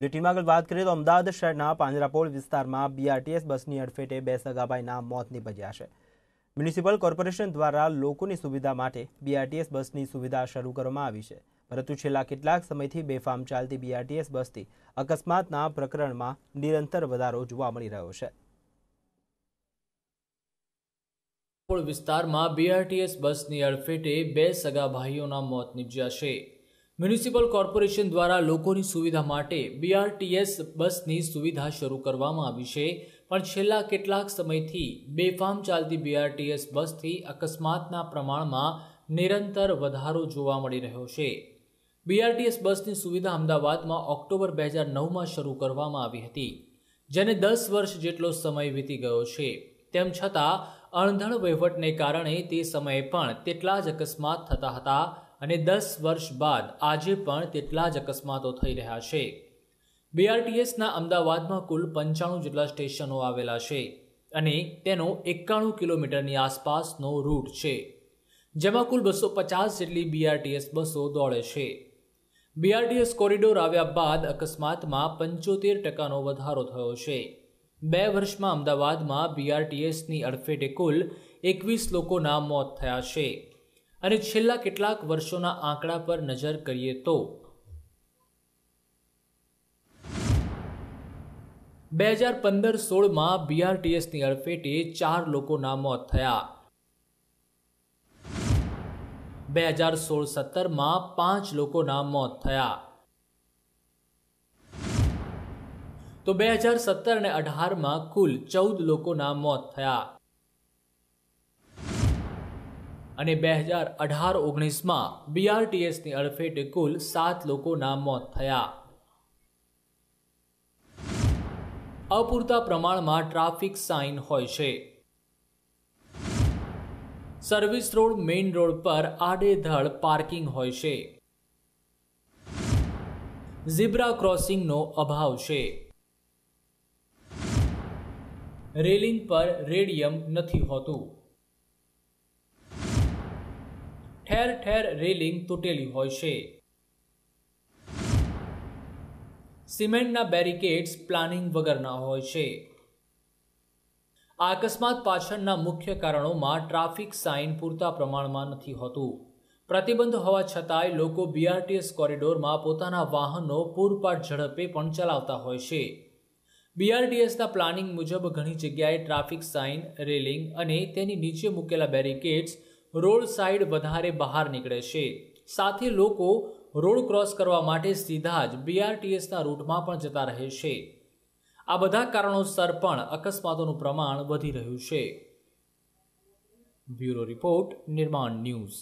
જે આગળ વાત કરીએ તો અમદાવાદ શહેરના પાંજરાપોળ વિસ્તારમાં બીઆરટીએસ બસની અડફેટે બે સગાભાઈના મોત નીપજ્યા છે મ્યુનિસિપલ કોર્પોરેશન દ્વારા લોકોની સુવિધા માટે બીઆરટીએસ બસની સુવિધા શરૂ કરવામાં આવી છે પરંતુ છેલ્લા કેટલાક સમયથી બેફામ ચાલતી બીઆરટીએસ બસથી અકસ્માતના પ્રકરણમાં નિરંતર વધારો જોવા મળી રહ્યો છે વિસ્તારમાં બીઆરટીએસ બસની અડફેટે બે સગા ભાઈઓના મોત નીપજ્યા છે મ્યુનિસિપલ કોર્પોરેશન દ્વારા લોકોની સુવિધા માટે બીઆરટીએસ બસની સુવિધા શરૂ કરવામાં આવી છે પણ છેલ્લા કેટલાક સમયથી બેફામ ચાલતી બીઆરટીએસ બસથી અકસ્માતના પ્રમાણમાં નિરંતર વધારો જોવા મળી રહ્યો છે બીઆરટીએસ બસની સુવિધા અમદાવાદમાં ઓક્ટોબર બે હજાર નવમાં શરૂ કરવામાં આવી હતી જેને દસ વર્ષ જેટલો સમય વીતી ગયો છે તેમ છતાં અણધણ વહીવટને કારણે તે સમયે પણ તેટલા જ અકસ્માત થતા હતા અને દસ વર્ષ બાદ આજે પણ તેટલા જ અકસ્માતો થઈ રહ્યા છે બીઆરટીએસના અમદાવાદમાં કુલ પંચાણું જેટલા સ્ટેશનો આવેલા છે અને તેનો એકાણું કિલોમીટરની આસપાસનો રૂટ છે જેમાં કુલ બસો પચાસ જેટલી બીઆરટીએસ બસો દોડે છે બીઆરટીએસ કોરિડોર આવ્યા બાદ અકસ્માતમાં પંચોતેર ટકાનો વધારો થયો છે બે વર્ષમાં અમદાવાદમાં બીઆરટીએસની અડફેટે કુલ એકવીસ લોકોના મોત થયા છે અને છેલ્લા કેટલાક વર્ષોના આંકડા પર નજર કરીએ તો બે હજાર પંદર સોળમાં બીઆરટીએસની અડફેટે ચાર લોકોના મોત થયા બે હજાર સોળ સત્તરમાં પાંચ લોકોના મોત થયા તો બે હજાર સત્તર અને અઢારમાં કુલ ચૌદ લોકોના મોત થયા અને બે હજાર અઢાર ઓગણીસમાં બીઆરટીએસની અડફેટે કુલ સાત લોકોના મોત થયા અપૂરતા પ્રમાણમાં ટ્રાફિક સાઇન હોય છે સર્વિસ રોડ મેઇન રોડ પર આડેધડ પાર્કિંગ હોય છે ઝીબ્રા ક્રોસિંગનો અભાવ છે રેલિંગ પર રેડિયમ નથી હોતું ઠેર ઠેર રેલિંગ તૂટેલી હોય છે સિમેન્ટના બેરિકેડ્સ પ્લાનિંગ વગરના હોય છે આ અકસ્માત પાછળના મુખ્ય કારણોમાં ટ્રાફિક સાઇન પૂરતા પ્રમાણમાં નથી હોતું પ્રતિબંધ હોવા છતાંય લોકો બીઆરટીએસ કોરિડોરમાં પોતાના વાહનો પૂરપાટ ઝડપે પણ ચલાવતા હોય છે બીઆરટીએસના પ્લાનિંગ મુજબ ઘણી જગ્યાએ ટ્રાફિક સાઇન રેલિંગ અને તેની નીચે મૂકેલા બેરિકેડ્સ રોડ સાઈડ વધારે બહાર નીકળે છે સાથે લોકો રોડ ક્રોસ કરવા માટે સીધા જ બીઆરટીએસના રૂટમાં પણ જતા રહે છે આ બધા કારણોસર પણ અકસ્માતોનું પ્રમાણ વધી રહ્યું છે બ્યુરો રિપોર્ટ નિર્માણ ન્યૂઝ